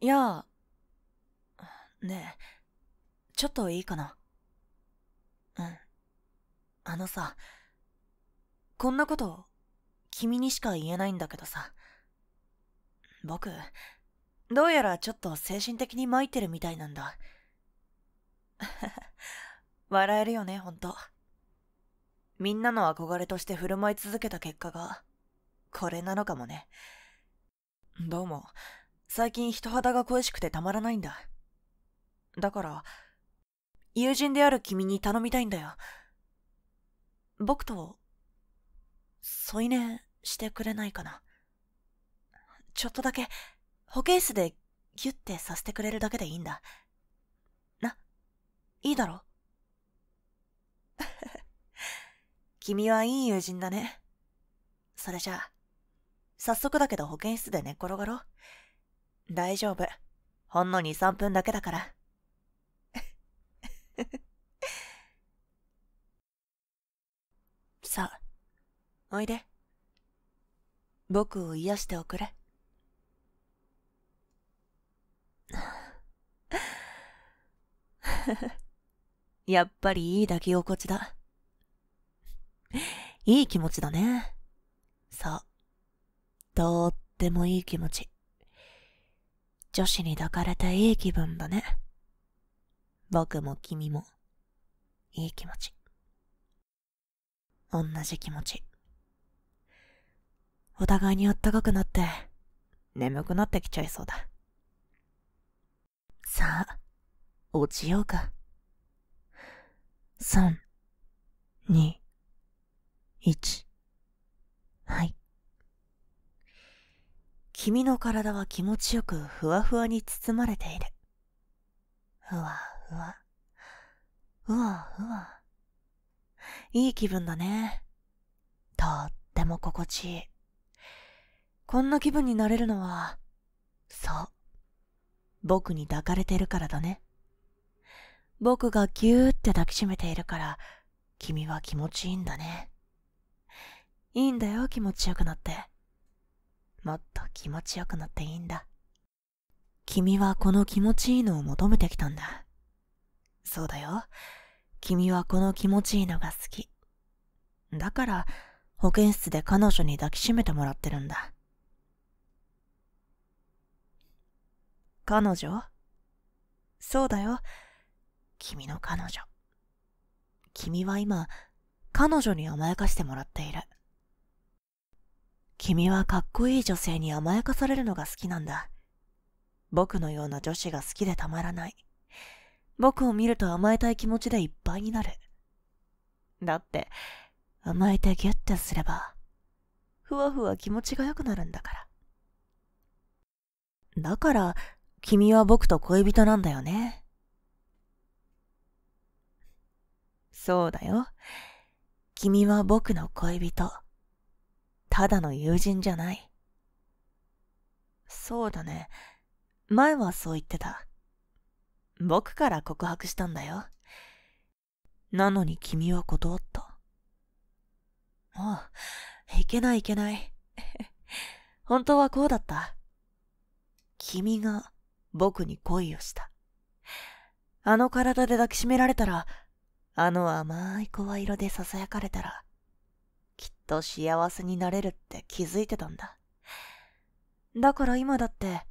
いやねえちょっといいかなうんあのさこんなこと君にしか言えないんだけどさ僕どうやらちょっと精神的に参ってるみたいなんだ 笑えるよねほんとみんなの憧れとして振る舞い続けた結果がこれなのかもねどうも最近人肌が恋しくてたまらないんだ。だから、友人である君に頼みたいんだよ。僕と、添い寝してくれないかな。ちょっとだけ、保健室でギュッてさせてくれるだけでいいんだ。な、いいだろ 君はいい友人だね。それじゃあ、早速だけど保健室で寝っ転がろう。大丈夫。ほんの2、3分だけだから。さあ、おいで。僕を癒しておくれ。やっぱりいい抱き心地だ。いい気持ちだね。そう。とってもいい気持ち。女子に抱かれていい気分だね。僕も君も、いい気持ち。同じ気持ち。お互いにあったかくなって、眠くなってきちゃいそうだ。さあ、落ちようか。三、二、一。君の体は気持ちよくふわふわに包まれている。ふわふわ。ふわふわ。いい気分だね。とっても心地いい。こんな気分になれるのは、そう。僕に抱かれてるからだね。僕がぎゅーって抱きしめているから、君は気持ちいいんだね。いいんだよ、気持ちよくなって。気持ちよくなっていいんだ。君はこの気持ちいいのを求めてきたんだ。そうだよ。君はこの気持ちいいのが好き。だから、保健室で彼女に抱きしめてもらってるんだ。彼女そうだよ。君の彼女。君は今、彼女に甘やかしてもらっている。君はかっこいい女性に甘やかされるのが好きなんだ。僕のような女子が好きでたまらない。僕を見ると甘えたい気持ちでいっぱいになる。だって、甘えてギュッてすれば、ふわふわ気持ちが良くなるんだから。だから、君は僕と恋人なんだよね。そうだよ。君は僕の恋人。ただの友人じゃない。そうだね。前はそう言ってた。僕から告白したんだよ。なのに君は断った。ああ、いけないいけない。本当はこうだった。君が僕に恋をした。あの体で抱きしめられたら、あの甘い声色で囁かれたら、きっと幸せになれるって気づいてたんだ。だから今だって、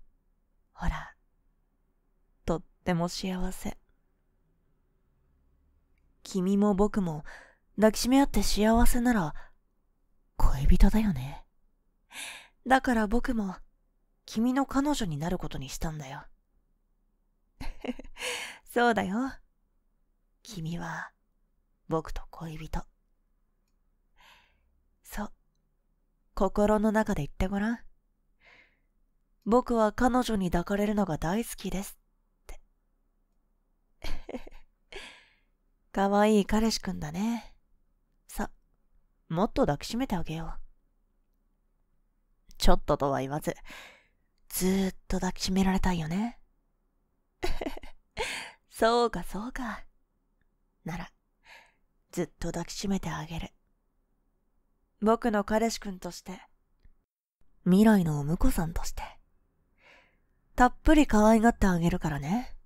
ほら、とっても幸せ。君も僕も抱きしめ合って幸せなら、恋人だよね。だから僕も、君の彼女になることにしたんだよ。そうだよ。君は、僕と恋人。そう。心の中で言ってごらん。僕は彼女に抱かれるのが大好きですって。かわいい彼氏くんだね。さ、もっと抱きしめてあげよう。ちょっととは言わず、ずーっと抱きしめられたいよね。そうかそうか。なら、ずっと抱きしめてあげる。僕の彼氏くんとして、未来のお婿さんとして、たっぷり可愛がってあげるからね。